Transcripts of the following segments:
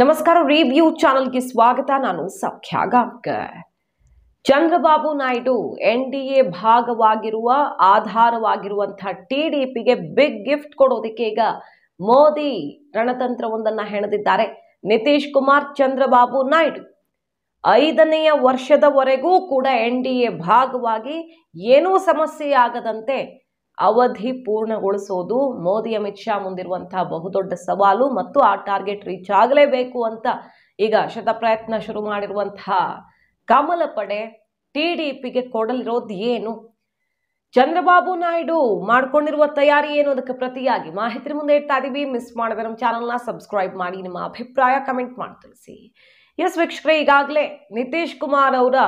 ನಮಸ್ಕಾರ ರಿವ್ಯೂ ಚಾನಲ್ಗೆ ಸ್ವಾಗತ ನಾನು ಸಖ್ಯಾ Chandrababu Naidu N D A ಭಾಗವಾಗಿರುವ ಆಧಾರವಾಗಿರುವಂತಹ ಪಿಗೆ ಬಿಗ್ ಗಿಫ್ಟ್ ಕೊಡೋದಕ್ಕೆ ಈಗ ಮೋದಿ ರಣತಂತ್ರವೊಂದನ್ನು ಹೆಣೆದಿದ್ದಾರೆ ನಿತೀಶ್ ಕುಮಾರ್ ಚಂದ್ರಬಾಬು ನಾಯ್ಡು ಐದನೆಯ ವರ್ಷದವರೆಗೂ ಕೂಡ ಎನ್ ಡಿ ಎ ಭಾಗವಾಗಿ ಏನೂ ಸಮಸ್ಯೆ ಆಗದಂತೆ ಅವಧಿ ಪೂರ್ಣಗೊಳಿಸೋದು ಮೋದಿ ಅಮಿತ್ ಶಾ ಮುಂದಿರುವಂತಹ ಬಹುದೊಡ್ಡ ಸವಾಲು ಮತ್ತು ಆ ಟಾರ್ಗೆಟ್ ರೀಚ್ ಆಗಲೇಬೇಕು ಅಂತ ಈಗ ಶತಪ್ರಯತ್ನ ಶುರು ಮಾಡಿರುವಂತಹ ಕಮಲ ಪಡೆ ಟಿ ಡಿ ಪಿಗೆ ಕೊಡಲಿರೋದು ಏನು ಚಂದ್ರಬಾಬು ನಾಯ್ಡು ಮಾಡ್ಕೊಂಡಿರುವ ತಯಾರಿ ಏನು ಅದಕ್ಕೆ ಪ್ರತಿಯಾಗಿ ಮಾಹಿತಿ ಮುಂದೆ ಇಡ್ತಾ ಇದ್ದೀವಿ ಮಿಸ್ ಮಾಡದೆ ನಮ್ಮ ಚಾನಲ್ನ ಸಬ್ಸ್ಕ್ರೈಬ್ ಮಾಡಿ ನಿಮ್ಮ ಅಭಿಪ್ರಾಯ ಕಮೆಂಟ್ ಮಾಡಿ ತಿಳಿಸಿ ಎಸ್ ವೀಕ್ಷಕರೇ ಈಗಾಗಲೇ ನಿತೀಶ್ ಕುಮಾರ್ ಅವರ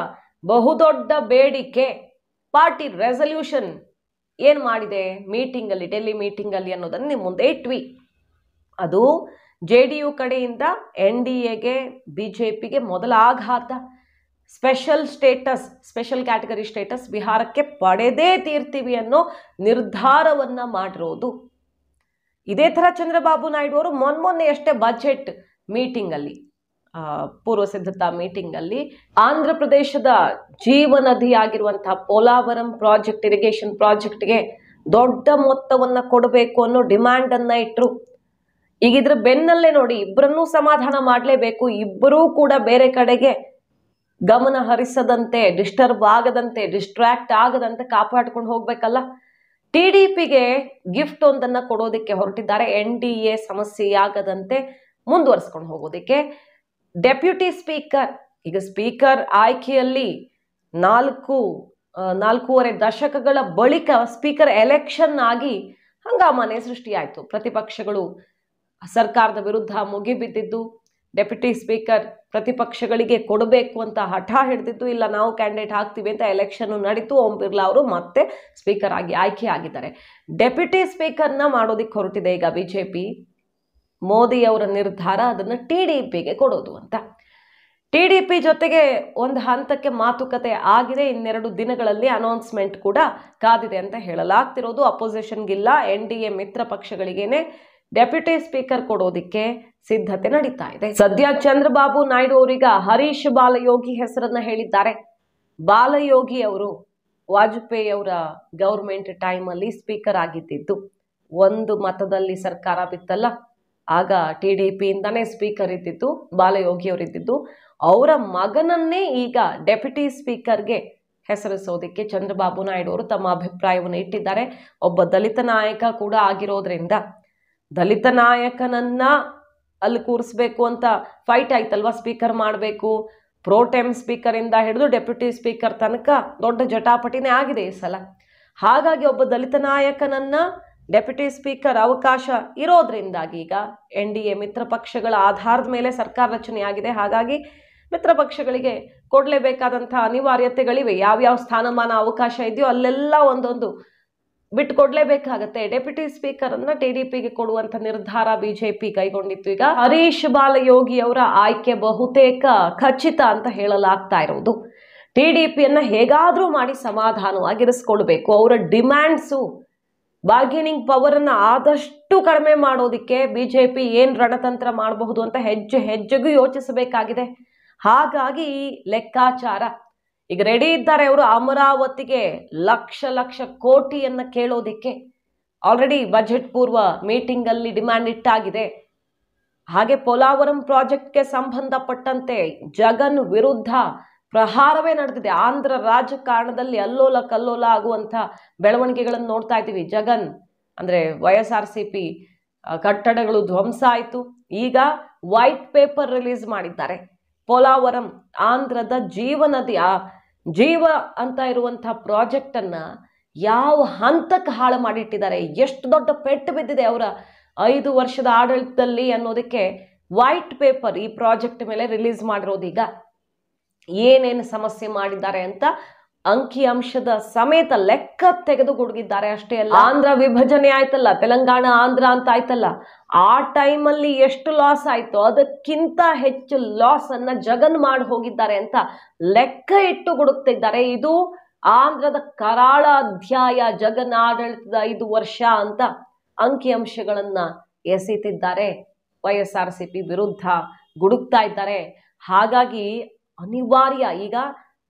ಬಹುದೊಡ್ಡ ಬೇಡಿಕೆ ಪಾರ್ಟಿ ರೆಸಲ್ಯೂಷನ್ ಏನು ಮಾಡಿದೆ ಮೀಟಿಂಗಲ್ಲಿ ಡೆಲ್ಲಿ ಮೀಟಿಂಗಲ್ಲಿ ಅನ್ನೋದನ್ನು ನಿಮ್ಮ ಮುಂದೆ ಇಟ್ವಿ ಅದು ಜೆ ಡಿ ಯು ಕಡೆಯಿಂದ ಎನ್ ಡಿ ಎಗೆ ಬಿ ಜೆ ಪಿಗೆ ಮೊದಲ ಆಘಾತ special status special category status ಬಿಹಾರಕ್ಕೆ ಪಡೆದೇ ತೀರ್ತೀವಿ ಅನ್ನೋ ನಿರ್ಧಾರವನ್ನು ಮಾಡಿರೋದು ಇದೇ ಥರ ಚಂದ್ರಬಾಬು ನಾಯ್ಡು ಅವರು ಮೊನ್ನೊನ್ನೆಯಷ್ಟೇ ಅಷ್ಟೇ ಬಜೆಟ್ ಮೀಟಿಂಗಲ್ಲಿ ಪೂರ್ವ ಸಿದ್ಧತಾ ಅಲ್ಲಿ ಆಂಧ್ರ ಪ್ರದೇಶದ ಆಗಿರುವಂತಹ ಪೋಲಾವರಂ ಪ್ರಾಜೆಕ್ಟ್ ಇರಿಗೇಷನ್ ಪ್ರಾಜೆಕ್ಟ್ಗೆ ದೊಡ್ಡ ಮೊತ್ತವನ್ನು ಕೊಡಬೇಕು ಅನ್ನೋ ಡಿಮ್ಯಾಂಡನ್ನು ಇಟ್ಟರು ಈಗ ಇದ್ರ ಬೆನ್ನಲ್ಲೇ ನೋಡಿ ಇಬ್ಬರನ್ನೂ ಸಮಾಧಾನ ಮಾಡಲೇಬೇಕು ಇಬ್ಬರೂ ಕೂಡ ಬೇರೆ ಕಡೆಗೆ ಗಮನ ಹರಿಸದಂತೆ ಡಿಸ್ಟರ್ಬ್ ಆಗದಂತೆ ಡಿಸ್ಟ್ರಾಕ್ಟ್ ಆಗದಂತೆ ಕಾಪಾಡ್ಕೊಂಡು ಹೋಗ್ಬೇಕಲ್ಲ ಟಿ ಡಿ ಪಿಗೆ ಗಿಫ್ಟ್ ಒಂದನ್ನು ಕೊಡೋದಕ್ಕೆ ಹೊರಟಿದ್ದಾರೆ ಎನ್ ಡಿ ಎ ಸಮಸ್ಯೆಯಾಗದಂತೆ ಮುಂದುವರಿಸ್ಕೊಂಡು ಹೋಗೋದಕ್ಕೆ ಡೆಪ್ಯೂಟಿ ಸ್ಪೀಕರ್ ಈಗ ಸ್ಪೀಕರ್ ಆಯ್ಕೆಯಲ್ಲಿ ನಾಲ್ಕು ನಾಲ್ಕೂವರೆ ದಶಕಗಳ ಬಳಿಕ ಸ್ಪೀಕರ್ ಎಲೆಕ್ಷನ್ ಆಗಿ ಹಂಗಾಮನೆ ಸೃಷ್ಟಿಯಾಯಿತು ಪ್ರತಿಪಕ್ಷಗಳು ಸರ್ಕಾರದ ವಿರುದ್ಧ ಮುಗಿಬಿದ್ದಿದ್ದು ಡೆಪ್ಯೂಟಿ ಸ್ಪೀಕರ್ ಪ್ರತಿಪಕ್ಷಗಳಿಗೆ ಕೊಡಬೇಕು ಅಂತ ಹಠ ಹಿಡಿದಿದ್ದು ಇಲ್ಲ ನಾವು ಕ್ಯಾಂಡಿಡೇಟ್ ಹಾಕ್ತೀವಿ ಅಂತ ಎಲೆಕ್ಷನ್ನು ನಡೀತು ಓಂ ಬಿರ್ಲಾ ಅವರು ಮತ್ತೆ ಸ್ಪೀಕರ್ ಆಗಿ ಆಯ್ಕೆ ಆಗಿದ್ದಾರೆ ಡೆಪ್ಯೂಟಿ ಸ್ಪೀಕರ್ನ ಮಾಡೋದಕ್ಕೆ ಹೊರಟಿದೆ ಈಗ ಬಿ ಜೆ ಪಿ ಮೋದಿ ಅವರ ನಿರ್ಧಾರ ಅದನ್ನು ಟಿ ಡಿ ಪಿಗೆ ಕೊಡೋದು ಅಂತ ಟಿ ಡಿ ಪಿ ಜೊತೆಗೆ ಒಂದು ಹಂತಕ್ಕೆ ಮಾತುಕತೆ ಆಗಿದೆ ಇನ್ನೆರಡು ದಿನಗಳಲ್ಲಿ ಅನೌನ್ಸ್ಮೆಂಟ್ ಕೂಡ ಕಾದಿದೆ ಅಂತ ಹೇಳಲಾಗ್ತಿರೋದು ಅಪೋಸಿಷನ್ಗಿಲ್ಲ ಎನ್ ಡಿ ಎ ಮಿತ್ರ ಪಕ್ಷಗಳಿಗೇನೆ ಡೆಪ್ಯೂಟಿ ಸ್ಪೀಕರ್ ಕೊಡೋದಿಕ್ಕೆ ಸಿದ್ಧತೆ ನಡೀತಾ ಇದೆ ಸದ್ಯ ಚಂದ್ರಬಾಬು ನಾಯ್ಡು ಅವರೀಗ ಹರೀಶ್ ಬಾಲಯೋಗಿ ಹೆಸರನ್ನ ಹೇಳಿದ್ದಾರೆ ಬಾಲಯೋಗಿ ಅವರು ವಾಜಪೇಯಿ ಅವರ ಗೌರ್ಮೆಂಟ್ ಟೈಮಲ್ಲಿ ಸ್ಪೀಕರ್ ಆಗಿದ್ದಿದ್ದು ಒಂದು ಮತದಲ್ಲಿ ಸರ್ಕಾರ ಬಿತ್ತಲ್ಲ ಆಗ ಟಿ ಡಿ ಪಿಯಿಂದನೇ ಸ್ಪೀಕರ್ ಇದ್ದಿದ್ದು ಬಾಲಯೋಗಿಯವರಿದ್ದಿದ್ದು ಅವರ ಮಗನನ್ನೇ ಈಗ ಡೆಪ್ಯುಟಿ ಸ್ಪೀಕರ್ಗೆ ಹೆಸರಿಸೋದಕ್ಕೆ ಚಂದ್ರಬಾಬು ನಾಯ್ಡು ಅವರು ತಮ್ಮ ಅಭಿಪ್ರಾಯವನ್ನು ಇಟ್ಟಿದ್ದಾರೆ ಒಬ್ಬ ದಲಿತ ನಾಯಕ ಕೂಡ ಆಗಿರೋದ್ರಿಂದ ದಲಿತ ನಾಯಕನನ್ನ ಅಲ್ಲಿ ಕೂರಿಸ್ಬೇಕು ಅಂತ ಫೈಟ್ ಆಯ್ತಲ್ವಾ ಸ್ಪೀಕರ್ ಮಾಡಬೇಕು ಪ್ರೋಟೆಮ್ ಸ್ಪೀಕರಿಂದ ಹಿಡಿದು ಡೆಪ್ಯುಟಿ ಸ್ಪೀಕರ್ ತನಕ ದೊಡ್ಡ ಜಟಾಪಟಿನೇ ಆಗಿದೆ ಈ ಸಲ ಹಾಗಾಗಿ ಒಬ್ಬ ದಲಿತ ನಾಯಕನನ್ನು ಡೆಪ್ಯೂಟಿ ಸ್ಪೀಕರ್ ಅವಕಾಶ ಇರೋದ್ರಿಂದಾಗಿ ಈಗ ಎನ್ ಡಿ ಎ ಮಿತ್ರ ಪಕ್ಷಗಳ ಆಧಾರದ ಮೇಲೆ ಸರ್ಕಾರ ರಚನೆಯಾಗಿದೆ ಹಾಗಾಗಿ ಮಿತ್ರ ಪಕ್ಷಗಳಿಗೆ ಕೊಡಲೇಬೇಕಾದಂಥ ಅನಿವಾರ್ಯತೆಗಳಿವೆ ಯಾವ್ಯಾವ ಸ್ಥಾನಮಾನ ಅವಕಾಶ ಇದೆಯೋ ಅಲ್ಲೆಲ್ಲ ಒಂದೊಂದು ಬಿಟ್ಟು ಕೊಡಲೇಬೇಕಾಗತ್ತೆ ಡೆಪ್ಯೂಟಿ ಸ್ಪೀಕರ್ ಅನ್ನ ಟಿ ಡಿ ಪಿಗೆ ಕೊಡುವಂಥ ನಿರ್ಧಾರ ಬಿಜೆಪಿ ಕೈಗೊಂಡಿತ್ತು ಈಗ ಹರೀಶ್ ಬಾಲಯೋಗಿ ಅವರ ಆಯ್ಕೆ ಬಹುತೇಕ ಖಚಿತ ಅಂತ ಹೇಳಲಾಗ್ತಾ ಇರುವುದು ಟಿ ಡಿ ಪಿಯನ್ನು ಹೇಗಾದರೂ ಮಾಡಿ ಸಮಾಧಾನವಾಗಿರಿಸ್ಕೊಳ್ಬೇಕು ಅವರ ಡಿಮ್ಯಾಂಡ್ಸು ಬಾರ್ಗೇನಿಂಗ್ ಪವರನ್ನು ಆದಷ್ಟು ಕಡಿಮೆ ಮಾಡೋದಿಕ್ಕೆ ಬಿಜೆಪಿ ಏನ್ ಏನು ರಣತಂತ್ರ ಮಾಡಬಹುದು ಅಂತ ಹೆಜ್ಜೆ ಹೆಜ್ಜೆಗೂ ಯೋಚಿಸಬೇಕಾಗಿದೆ ಹಾಗಾಗಿ ಲೆಕ್ಕಾಚಾರ ಈಗ ರೆಡಿ ಇದ್ದಾರೆ ಅವರು ಅಮರಾವತಿಗೆ ಲಕ್ಷ ಲಕ್ಷ ಕೋಟಿಯನ್ನು ಕೇಳೋದಿಕ್ಕೆ ಆಲ್ರೆಡಿ ಬಜೆಟ್ ಪೂರ್ವ ಮೀಟಿಂಗ್ ಅಲ್ಲಿ ಡಿಮ್ಯಾಂಡ್ ಇಟ್ಟಾಗಿದೆ ಹಾಗೆ ಪೋಲಾವರಂ ಪ್ರಾಜೆಕ್ಟ್ಗೆ ಸಂಬಂಧಪಟ್ಟಂತೆ ಜಗನ್ ವಿರುದ್ಧ ಪ್ರಹಾರವೇ ನಡೆದಿದೆ ಆಂಧ್ರ ರಾಜಕಾರಣದಲ್ಲಿ ಅಲ್ಲೋಲ ಕಲ್ಲೋಲ ಆಗುವಂಥ ಬೆಳವಣಿಗೆಗಳನ್ನು ನೋಡ್ತಾ ಇದ್ದೀವಿ ಜಗನ್ ಅಂದರೆ Y S R C P ಕಟ್ಟಡಗಳು ಧ್ವಂಸ ಆಯಿತು ಈಗ ವೈಟ್ ಪೇಪರ್ ರಿಲೀಸ್ ಮಾಡಿದ್ದಾರೆ ಪೋಲಾವರಂ ಆಂಧ್ರದ ಜೀವನದಿ ಆ ಜೀವ ಅಂತ ಇರುವಂಥ ಪ್ರಾಜೆಕ್ಟನ್ನು ಯಾವ ಹಂತಕ್ಕೆ ಹಾಳು ಮಾಡಿಟ್ಟಿದ್ದಾರೆ ಎಷ್ಟು ದೊಡ್ಡ ಪೆಟ್ಟು ಬಿದ್ದಿದೆ ಅವರ ಐದು ವರ್ಷದ ಆಡಳಿತದಲ್ಲಿ ಅನ್ನೋದಕ್ಕೆ ವೈಟ್ ಪೇಪರ್ ಈ ಪ್ರಾಜೆಕ್ಟ್ ಮೇಲೆ ರಿಲೀಸ್ ಮಾಡಿರೋದು ಈಗ ಏನೇನು ಸಮಸ್ಯೆ ಮಾಡಿದ್ದಾರೆ ಅಂತ ಅಂಕಿಅಂಶದ ಸಮೇತ ಲೆಕ್ಕ ತೆಗೆದು ಗುಡುಗಿದ್ದಾರೆ ಅಷ್ಟೇ ಅಲ್ಲ ಆಂಧ್ರ ವಿಭಜನೆ ಆಯ್ತಲ್ಲ ತೆಲಂಗಾಣ ಆಂಧ್ರ ಅಂತ ಆಯ್ತಲ್ಲ ಆ ಟೈಮಲ್ಲಿ ಎಷ್ಟು ಲಾಸ್ ಆಯ್ತು ಅದಕ್ಕಿಂತ ಹೆಚ್ಚು ಲಾಸ್ ಅನ್ನ ಜಗನ್ ಮಾಡಿ ಹೋಗಿದ್ದಾರೆ ಅಂತ ಲೆಕ್ಕ ಇಟ್ಟು ಗುಡುಕ್ತಿದ್ದಾರೆ ಇದು ಆಂಧ್ರದ ಕರಾಳ ಅಧ್ಯಾಯ ಜಗನ್ ಆಡಳಿತದ ಐದು ವರ್ಷ ಅಂತ ಅಂಕಿಅಂಶಗಳನ್ನ ಎಸೆತಿದ್ದಾರೆ Y S R C P ವಿರುದ್ಧ ಗುಡುಕ್ತಾ ಇದ್ದಾರೆ ಹಾಗಾಗಿ ಅನಿವಾರ್ಯ ಈಗ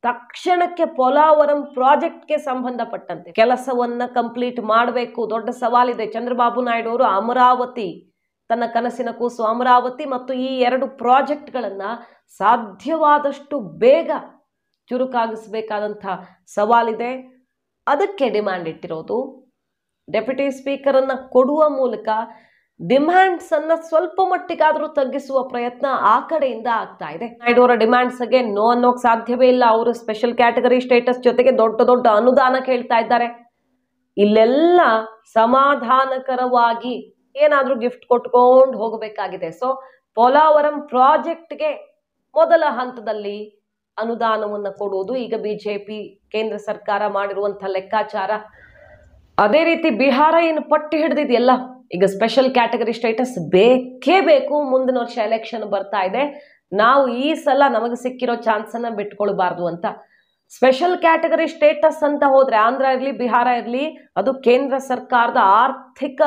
ತಕ್ಷಣಕ್ಕೆ ಪೊಲಾವರಂ ಪ್ರಾಜೆಕ್ಟ್ಗೆ ಸಂಬಂಧಪಟ್ಟಂತೆ ಕೆಲಸವನ್ನು ಕಂಪ್ಲೀಟ್ ಮಾಡಬೇಕು ದೊಡ್ಡ ಸವಾಲಿದೆ ಚಂದ್ರಬಾಬು ನಾಯ್ಡು ಅವರು ಅಮರಾವತಿ ತನ್ನ ಕನಸಿನ ಕೂಸು ಅಮರಾವತಿ ಮತ್ತು ಈ ಎರಡು ಪ್ರಾಜೆಕ್ಟ್ಗಳನ್ನು ಸಾಧ್ಯವಾದಷ್ಟು ಬೇಗ ಚುರುಕಾಗಿಸಬೇಕಾದಂಥ ಸವಾಲಿದೆ ಅದಕ್ಕೆ ಡಿಮ್ಯಾಂಡ್ ಇಟ್ಟಿರೋದು ಡೆಪ್ಯುಟಿ ಸ್ಪೀಕರನ್ನು ಕೊಡುವ ಮೂಲಕ ಡಿಮ್ಯಾಂಡ್ಸ್ ಅನ್ನ ಸ್ವಲ್ಪ ಮಟ್ಟಿಗಾದ್ರೂ ತಗ್ಗಿಸುವ ಪ್ರಯತ್ನ ಆ ಕಡೆಯಿಂದ ಆಗ್ತಾ ಇದೆ ನಾಯ್ಡು ಅವರ ಡಿಮ್ಯಾಂಡ್ಸ್ ಗೆ ನೋ ಅನ್ನೋಕ್ ಸಾಧ್ಯವೇ ಇಲ್ಲ ಅವರು ಸ್ಪೆಷಲ್ ಕ್ಯಾಟಗರಿ ಸ್ಟೇಟಸ್ ಜೊತೆಗೆ ದೊಡ್ಡ ದೊಡ್ಡ ಅನುದಾನ ಕೇಳ್ತಾ ಇದ್ದಾರೆ ಇಲ್ಲೆಲ್ಲ ಸಮಾಧಾನಕರವಾಗಿ ಏನಾದರೂ ಗಿಫ್ಟ್ ಕೊಟ್ಕೊಂಡು ಹೋಗಬೇಕಾಗಿದೆ ಸೊ ಪೋಲಾವರಂ ಪ್ರಾಜೆಕ್ಟ್ಗೆ ಮೊದಲ ಹಂತದಲ್ಲಿ ಅನುದಾನವನ್ನು ಕೊಡುವುದು ಈಗ ಬಿ ಜೆ ಪಿ ಕೇಂದ್ರ ಸರ್ಕಾರ ಮಾಡಿರುವಂತ ಲೆಕ್ಕಾಚಾರ ಅದೇ ರೀತಿ ಬಿಹಾರ ಏನು ಪಟ್ಟಿ ಹಿಡಿದಿದೆಯಲ್ಲ ಈಗ ಸ್ಪೆಷಲ್ ಕ್ಯಾಟಗರಿ ಸ್ಟೇಟಸ್ ಬೇಕೇ ಬೇಕು ಮುಂದಿನ ವರ್ಷ ಎಲೆಕ್ಷನ್ ಬರ್ತಾ ಇದೆ ನಾವು ಈ ಸಲ ನಮಗೆ ಸಿಕ್ಕಿರೋ ಚಾನ್ಸನ್ನು ಬಿಟ್ಕೊಳ್ಬಾರ್ದು ಅಂತ ಸ್ಪೆಷಲ್ ಕ್ಯಾಟಗರಿ ಸ್ಟೇಟಸ್ ಅಂತ ಹೋದರೆ ಆಂಧ್ರ ಇರಲಿ ಬಿಹಾರ ಇರಲಿ ಅದು ಕೇಂದ್ರ ಸರ್ಕಾರದ ಆರ್ಥಿಕ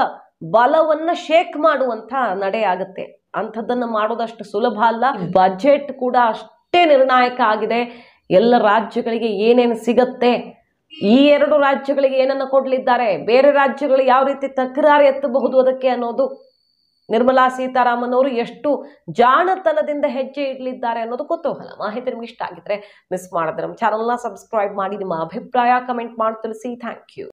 ಬಲವನ್ನು ಶೇಕ್ ಮಾಡುವಂಥ ನಡೆ ಆಗುತ್ತೆ ಅಂಥದ್ದನ್ನು ಮಾಡೋದಷ್ಟು ಸುಲಭ ಅಲ್ಲ ಬಜೆಟ್ ಕೂಡ ಅಷ್ಟೇ ನಿರ್ಣಾಯಕ ಆಗಿದೆ ಎಲ್ಲ ರಾಜ್ಯಗಳಿಗೆ ಏನೇನು ಸಿಗತ್ತೆ ಈ ಎರಡು ರಾಜ್ಯಗಳಿಗೆ ಏನನ್ನು ಕೊಡಲಿದ್ದಾರೆ ಬೇರೆ ರಾಜ್ಯಗಳು ಯಾವ ರೀತಿ ತಕರಾರು ಎತ್ತಬಹುದು ಅದಕ್ಕೆ ಅನ್ನೋದು ನಿರ್ಮಲಾ ಸೀತಾರಾಮನ್ ಅವರು ಎಷ್ಟು ಜಾಣತನದಿಂದ ಹೆಜ್ಜೆ ಇಡಲಿದ್ದಾರೆ ಅನ್ನೋದು ಗೊತ್ತೋಗಲ್ಲ ಮಾಹಿತಿ ನಿಮ್ಗೆ ಇಷ್ಟ ಆಗಿದ್ರೆ ಮಿಸ್ ಮಾಡಿದ್ರೆ ನಮ್ಮ ಚಾನಲ್ನ ಸಬ್ಸ್ಕ್ರೈಬ್ ಮಾಡಿ ನಿಮ್ಮ ಅಭಿಪ್ರಾಯ ಕಮೆಂಟ್ ಮಾಡಿ ತಿಳಿಸಿ ಥ್ಯಾಂಕ್ ಯು